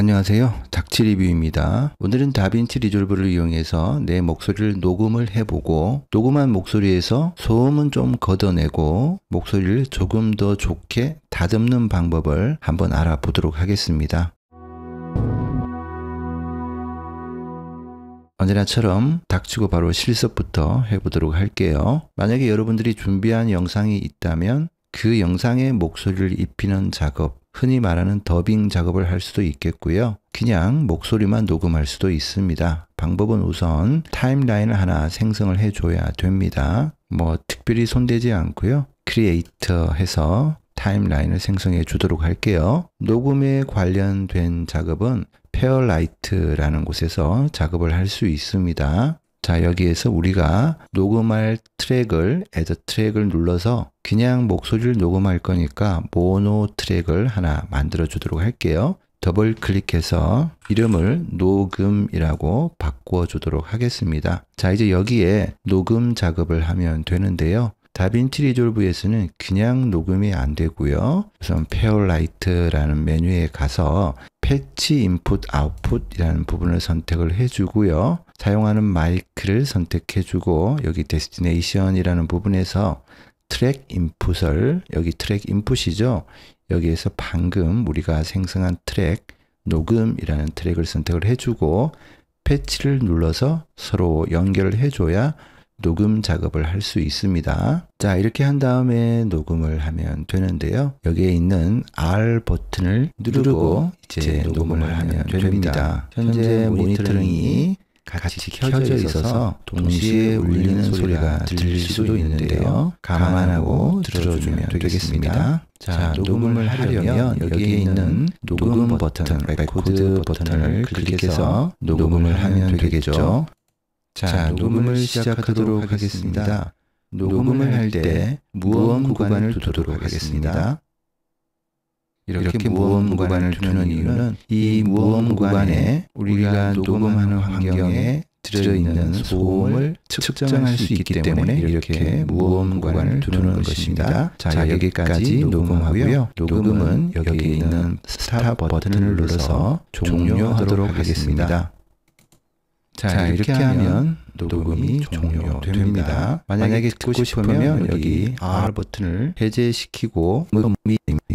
안녕하세요. 닥치 리뷰입니다. 오늘은 다빈치 리졸브를 이용해서 내 목소리를 녹음을 해보고 녹음한 목소리에서 소음은 좀 걷어내고 목소리를 조금 더 좋게 다듬는 방법을 한번 알아보도록 하겠습니다. 언제나처럼 닥치고 바로 실습부터 해보도록 할게요. 만약에 여러분들이 준비한 영상이 있다면 그 영상에 목소리를 입히는 작업 흔히 말하는 더빙 작업을 할 수도 있겠고요. 그냥 목소리만 녹음할 수도 있습니다. 방법은 우선 타임라인을 하나 생성을 해줘야 됩니다. 뭐 특별히 손대지 않고요. 크리에이터 해서 타임라인을 생성해 주도록 할게요. 녹음에 관련된 작업은 페어라이트라는 곳에서 작업을 할 수 있습니다. 자 여기에서 우리가 녹음할 트랙을 add 트랙을 눌러서 그냥 목소리를 녹음할 거니까 모노 트랙을 하나 만들어 주도록 할게요. 더블 클릭해서 이름을 녹음이라고 바꿔 주도록 하겠습니다. 자 이제 여기에 녹음 작업을 하면 되는데요. 다빈치 리졸브에서는 그냥 녹음이 안 되고요. 우선 페어라이트라는 메뉴에 가서 패치 인풋 아웃풋이라는 부분을 선택을 해주고요. 사용하는 마이크를 선택해주고 여기 데스티네이션이라는 부분에서 트랙 인풋을 여기 트랙 인풋이죠. 여기에서 방금 우리가 생성한 트랙 녹음이라는 트랙을 선택을 해주고 패치를 눌러서 서로 연결을 해줘야 녹음 작업을 할 수 있습니다. 자 이렇게 한 다음에 녹음을 하면 되는데요. 여기에 있는 R 버튼을 누르고, 누르고 이제, 녹음을, 녹음을 하면 됩니다. 됩니다. 현재, 현재 모니터링이 같이 켜져 있어서 동시에 울리는 소리가 들릴 수도 있는데요. 감안하고 들어주면 되겠습니다. 자, 녹음을 하려면 여기에 있는 녹음 버튼, 레코드 버튼을 클릭해서 녹음을 하면 되겠죠. 자, 녹음을 시작하도록 하겠습니다. 녹음을 할 때 무언 구간을 두도록 하겠습니다. 이렇게, 이렇게 무음 구간을 두는 이유는 이 모험 구간에 우리가 녹음하는 환경에 들어있는 소음을 측정할 수 있기 때문에 이렇게 모험 구간을 두는 것입니다. 자 여기까지 녹음하고요. 녹음은 여기 있는 스탑 버튼을 눌러서 종료하도록 하겠습니다. 자 이렇게 하면 녹음이 종료됩니다. 만약에 듣고 싶으면 여기 R 버튼을 해제시키고 음이 음, 음, 음.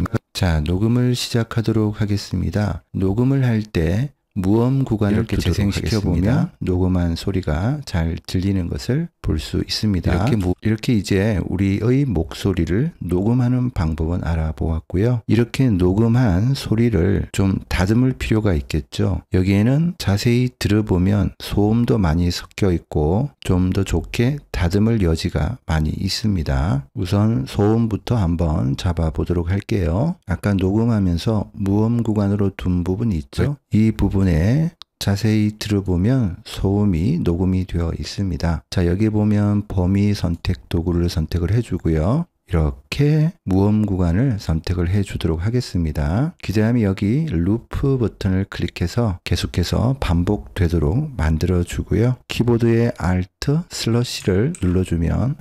자, 녹음을 시작하도록 하겠습니다. 녹음을 할때 무음 구간을 이렇게 재생시켜 보면 녹음한 소리가 잘 들리는 것을 볼 수 있습니다. 이렇게, 무, 이렇게 이제 우리의 목소리를 녹음하는 방법은 알아보았고요. 이렇게 녹음한 소리를 좀 다듬을 필요가 있겠죠. 여기에는 자세히 들어보면 소음도 많이 섞여 있고 좀 더 좋게 다듬을 여지가 많이 있습니다. 우선 소음부터 한번 잡아보도록 할게요. 아까 녹음하면서 무음 구간으로 둔 부분이 있죠. 네. 이 부분 때문에 자세히 들어보면 소음이 녹음이 되어 있습니다. 자, 여기 보면 범위 선택 도구를 선택을 해주고요. 이렇게 무음 구간을 선택을 해 주도록 하겠습니다. 기재함이 여기 루프 버튼을 클릭해서 계속해서 반복되도록 만들어 주고요. 키보드의 Alt 슬러시를 눌러주면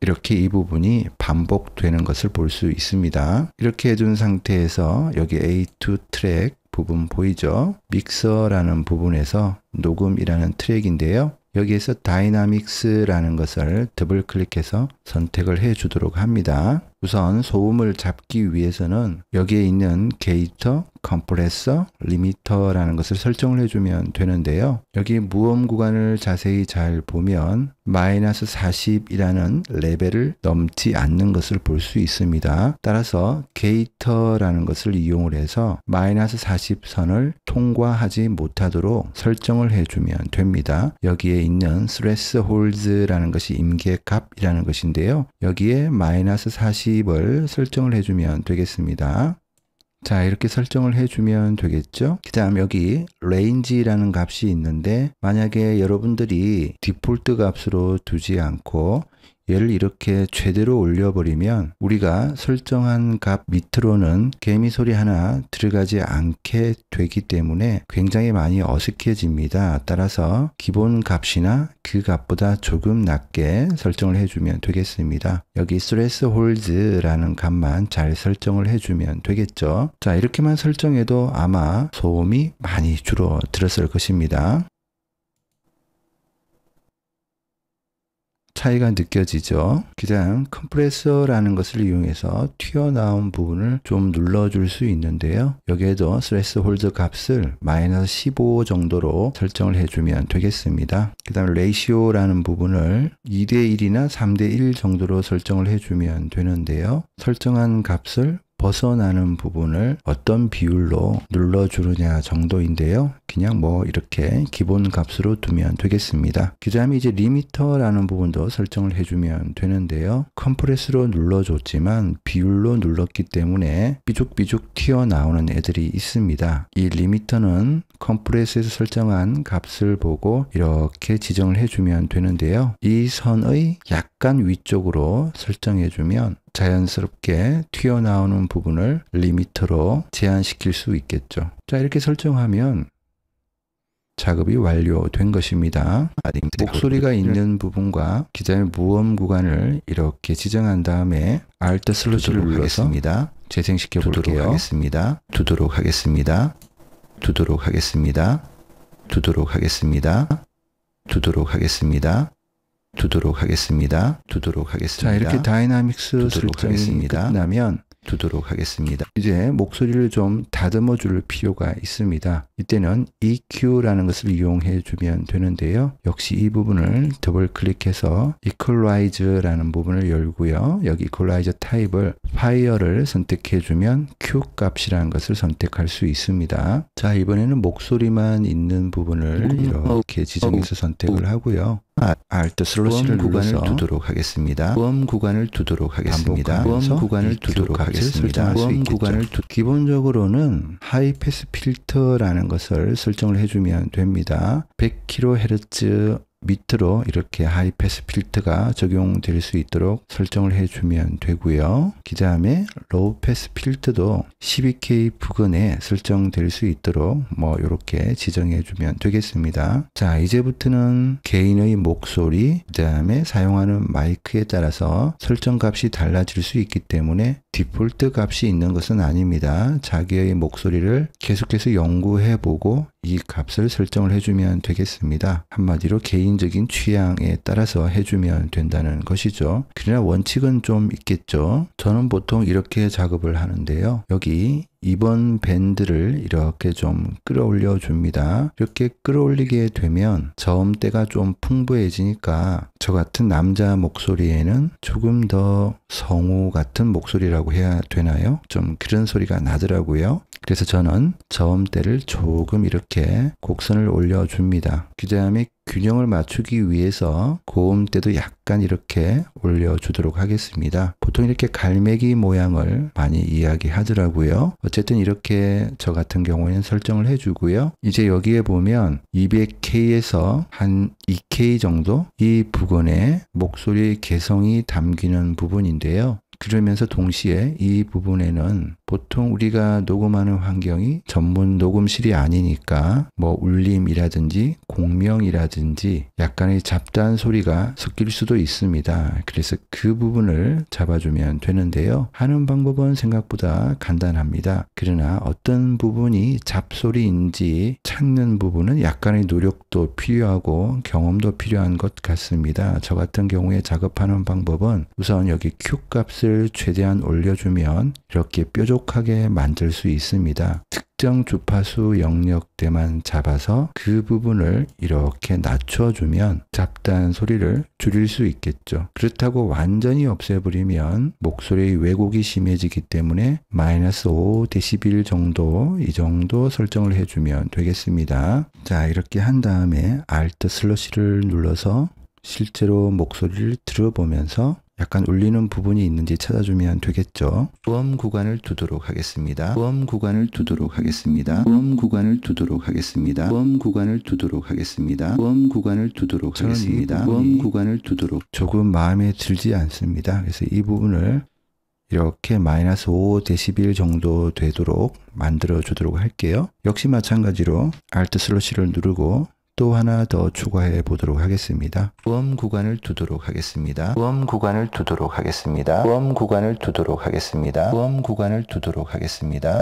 이렇게 이 부분이 반복되는 것을 볼 수 있습니다. 이렇게 해준 상태에서 여기 A2 트랙 부분 보이죠? 믹서라는 부분에서 녹음이라는 트랙인데요. 여기에서 다이나믹스라는 것을 더블 클릭해서 선택을 해 주도록 합니다. 우선 소음을 잡기 위해서는 여기에 있는 게이터, 컴프레서, 리미터라는 것을 설정을 해주면 되는데요. 여기 무음 구간을 자세히 잘 보면 마이너스 40이라는 레벨을 넘지 않는 것을 볼 수 있습니다. 따라서 게이터라는 것을 이용을 해서 마이너스 40선을 통과하지 못하도록 설정을 해주면 됩니다. 여기에 있는 스트레스 홀즈라는 것이 임계값이라는 것인데요. 여기에 마이너스 40 5을 설정을 해주면 되겠습니다. 자 이렇게 설정을 해주면 되겠죠 그 다음 여기 range라는 값이 있는데 만약에 여러분들이 디폴트 값으로 두지 않고 얘를 이렇게 최대로 올려버리면 우리가 설정한 값 밑으로는 개미 소리 하나 들어가지 않게 되기 때문에 굉장히 많이 어색해집니다. 따라서 기본 값이나 그 값보다 조금 낮게 설정을 해주면 되겠습니다. 여기 스트레스 홀즈라는 값만 잘 설정을 해주면 되겠죠. 자 이렇게만 설정해도 아마 소음이 많이 줄어들었을 것입니다. 차이가 느껴지죠. 그냥 컴프레서라는 것을 이용해서 튀어나온 부분을 좀 눌러줄 수 있는데요. 여기에도 스트레스 홀드 값을 마이너스 15 정도로 설정을 해주면 되겠습니다. 그 다음 레이시오라는 부분을 2대1이나 3대1 정도로 설정을 해주면 되는데요. 설정한 값을 벗어나는 부분을 어떤 비율로 눌러주느냐 정도인데요. 그냥 뭐 이렇게 기본 값으로 두면 되겠습니다. 그 다음에 이제 리미터라는 부분도 설정을 해주면 되는데요. 컴프레스로 눌러줬지만 비율로 눌렀기 때문에 삐죽삐죽 튀어나오는 애들이 있습니다. 이 리미터는 컴프레스에서 설정한 값을 보고 이렇게 지정을 해주면 되는데요. 이 선의 약간 위쪽으로 설정해주면 자연스럽게 튀어나오는 부분을 리미터로 제한시킬 수 있겠죠. 자 이렇게 설정하면 작업이 완료된 것입니다. 목소리가 있는 부분과 기자의 무음 구간을 이렇게 지정한 다음에 Alt 슬롯을 눌러서니다 재생시켜 볼게요. 하겠습니다. 두도록 하겠습니다. 두도록 하겠습니다. 두도록 하겠습니다. 두도록 하겠습니다. 두도록 하겠습니다. 두도록 하겠습니다. 자, 이렇게 다이나믹스 설정이 끝나면 두도록 하겠습니다. 이제 목소리를 좀 다듬어 줄 필요가 있습니다. 이때는 EQ라는 것을 이용해 주면 되는데요. 역시 이 부분을 더블 클릭해서 Equalize라는 부분을 열고요. 여기 Equalizer 타입을 Fire를 선택해 주면 Q 값이라는 것을 선택할 수 있습니다. 자 이번에는 목소리만 있는 부분을 음. 이렇게 지정해서 선택을 하고요. 아, 알뜻슬로 실을 구간을 두도록 하겠습니다. 구엄 구간을 두도록 하겠습니다. 구엄 구간을 두도록 하겠습니다. 구엄 구간을 두 기본적으로는 하이패스 필터라는 것을 설정을 해주면 됩니다. 100kHz 밑으로 이렇게 하이패스 필터가 적용될 수 있도록 설정을 해주면 되고요. 그 다음에 로우패스 필터도 12K 부근에 설정될 수 있도록 뭐 이렇게 지정해주면 되겠습니다. 자 이제부터는 개인의 목소리 그 다음에 사용하는 마이크에 따라서 설정 값이 달라질 수 있기 때문에 디폴트 값이 있는 것은 아닙니다. 자기의 목소리를 계속해서 연구해보고 이 값을 설정을 해주면 되겠습니다. 한마디로 개인적인 취향에 따라서 해주면 된다는 것이죠. 그러나 원칙은 좀 있겠죠. 저는 보통 이렇게 작업을 하는데요. 여기 이번 밴드를 이렇게 좀 끌어올려 줍니다. 이렇게 끌어올리게 되면 저음대가 좀 풍부해지니까 저 같은 남자 목소리에는 조금 더 성우 같은 목소리라고 해야 되나요? 좀 그런 소리가 나더라고요. 그래서 저는 저음대를 조금 이렇게 곡선을 올려줍니다. 규제함이 균형을 맞추기 위해서 고음 때도 약간 이렇게 올려주도록 하겠습니다. 보통 이렇게 갈매기 모양을 많이 이야기하더라고요. 어쨌든 이렇게 저 같은 경우에는 설정을 해주고요. 이제 여기에 보면 200K에서 한 2K 정도 이 부분에 목소리 개성이 담기는 부분인데요. 그러면서 동시에 이 부분에는 보통 우리가 녹음하는 환경이 전문 녹음실이 아니니까 뭐 울림이라든지 공명이라든지 약간의 잡다한 소리가 섞일 수도 있습니다. 그래서 그 부분을 잡아주면 되는데요. 하는 방법은 생각보다 간단합니다. 그러나 어떤 부분이 잡소리인지 찾는 부분은 약간의 노력도 필요하고 경험도 필요한 것 같습니다. 저 같은 경우에 작업하는 방법은 우선 여기 Q 값을 피드를 최대한 올려주면 이렇게 뾰족하게 만들 수 있습니다. 특정 주파수 영역대만 잡아서 그 부분을 이렇게 낮춰주면 잡단 소리를 줄일 수 있겠죠. 그렇다고 완전히 없애버리면 목소리의 왜곡이 심해지기 때문에 마이너스 5dB 정도 이 정도 설정을 해주면 되겠습니다. 자 이렇게 한 다음에 Alt 슬러시를 눌러서 실제로 목소리를 들어보면서 약간 울리는 부분이 있는지 찾아주면 되겠죠. 부음 구간을 두도록 하겠습니다. 부음 구간을 두도록 하겠습니다. 부음 구간을 두도록 하겠습니다. 부음 구간을 두도록 하겠습니다. 부음 구간을 두도록 하겠습니다. 부음 구간을 두도록 조금 마음에 들지 않습니다. 그래서 이 부분을 이렇게 마이너스 5dB 정도 되도록 만들어 주도록 할게요. 역시 마찬가지로 Alt 슬러시를 누르고 또 하나 더 추가해 보도록 하겠습니다. 보험 구간을 두도록 하겠습니다. 보험 구간을 두도록 하겠습니다. 보험 구간을 두도록 하겠습니다. 보험 구간을 두도록 하겠습니다.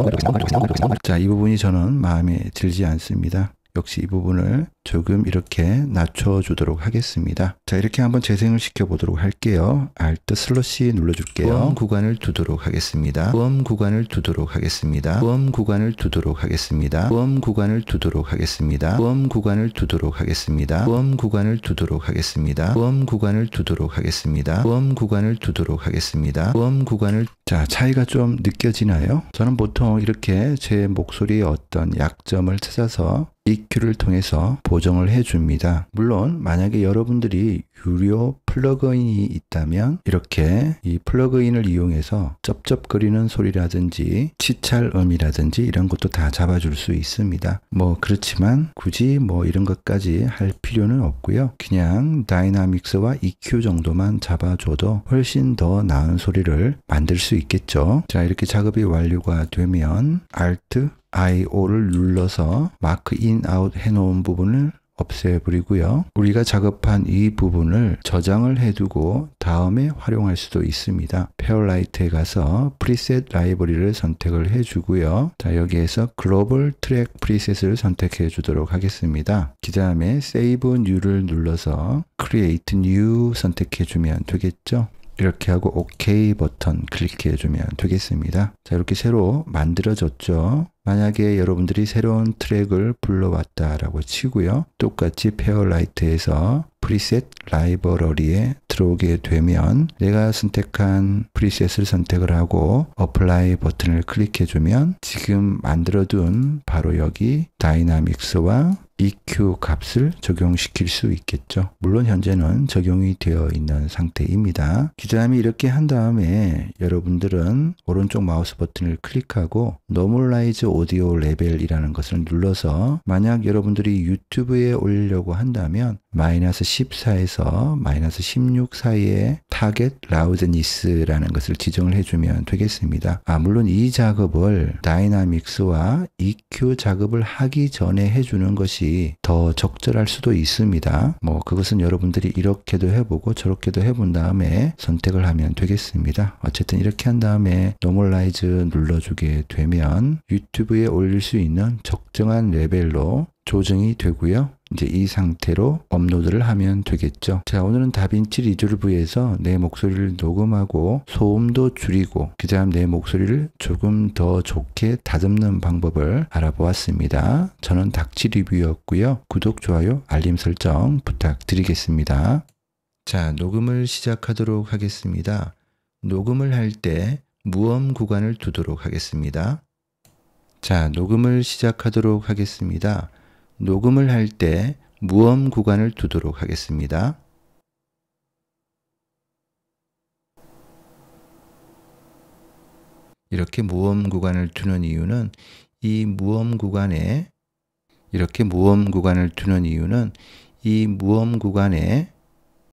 자, 이 부분이 저는 마음에 들지 않습니다. 역시 이 부분을 조금 이렇게 낮춰주도록 하겠습니다. 자 이렇게 한번 재생을 시켜보도록 할게요. Alt 슬러시 눌러줄게요. 보험 구간을 두도록 하겠습니다. 보험 구간을 두도록 하겠습니다. 보험 구간을 두도록 하겠습니다. 보험 구간을 두도록 하겠습니다. 보험 구간을 두도록 하겠습니다. 보험 구간을 두도록 하겠습니다. 보험 구간을 두도록 하겠습니다. 보험 구간을 두도록 하겠습니다. 보험 구간을 자 차이가 좀 느껴지나요? 저는 보통 이렇게 제 목소리의 어떤 약점을 찾아서 EQ를 통해서 보정을 해줍니다. 물론 만약에 여러분들이 유료 플러그인이 있다면 이렇게 이 플러그인을 이용해서 쩝쩝거리는 소리라든지 치찰음이라든지 이런 것도 다 잡아줄 수 있습니다. 뭐 그렇지만 굳이 뭐 이런 것까지 할 필요는 없고요. 그냥 다이나믹스와 EQ 정도만 잡아줘도 훨씬 더 나은 소리를 만들 수 있겠죠. 자 이렇게 작업이 완료가 되면 Alt, IO를 눌러서 마크 인 아웃 해놓은 부분을 없애버리고요. 우리가 작업한 이 부분을 저장을 해두고 다음에 활용할 수도 있습니다. 페어라이트에 가서 프리셋 라이브리를 선택을 해주고요. 자 여기에서 글로벌 트랙 프리셋을 선택해 주도록 하겠습니다. 그 다음에 세이브 뉴를 눌러서 Create New 선택해 주면 되겠죠. 이렇게 하고 OK 버튼 클릭해 주면 되겠습니다. 자 이렇게 새로 만들어졌죠. 만약에 여러분들이 새로운 트랙을 불러왔다라고 치고요. 똑같이 페어라이트에서 프리셋 라이버러리에 들어오게 되면 내가 선택한 프리셋을 선택을 하고 어플라이 버튼을 클릭해주면 지금 만들어둔 바로 여기 다이나믹스와 EQ 값을 적용시킬 수 있겠죠. 물론 현재는 적용이 되어 있는 상태입니다. 규제함이 이렇게 한 다음에 여러분들은 오른쪽 마우스 버튼을 클릭하고 Normalize Audio Level이라는 것을 눌러서 만약 여러분들이 유튜브에 올리려고 한다면 마이너스 14에서 마이너스 16 사이에 타겟 라우즈니스라는 것을 지정을 해주면 되겠습니다. 아, 물론 이 작업을 다이나믹스와 EQ 작업을 하기 전에 해주는 것이 더 적절할 수도 있습니다. 뭐 그것은 여러분들이 이렇게도 해보고 저렇게도 해본 다음에 선택을 하면 되겠습니다. 어쨌든 이렇게 한 다음에 노멀라이즈 눌러주게 되면 유튜브에 올릴 수 있는 적정한 레벨로 조정이 되고요. 이제 이 상태로 업로드를 하면 되겠죠. 자, 오늘은 다빈치 리졸브에서 내 목소리를 녹음하고 소음도 줄이고 그 다음 내 목소리를 조금 더 좋게 다듬는 방법을 알아보았습니다. 저는 닥치 리뷰였고요. 구독, 좋아요, 알림 설정 부탁드리겠습니다. 자, 녹음을 시작하도록 하겠습니다. 녹음을 할 때 무음 구간을 두도록 하겠습니다. 자, 녹음을 시작하도록 하겠습니다. 녹음을 할 때 무음 구간을 두도록 하겠습니다. 이렇게 무음 구간을 두는 이유는 이 무음 구간에 이렇게 무음 구간을 두는 이유는 이 무음 구간에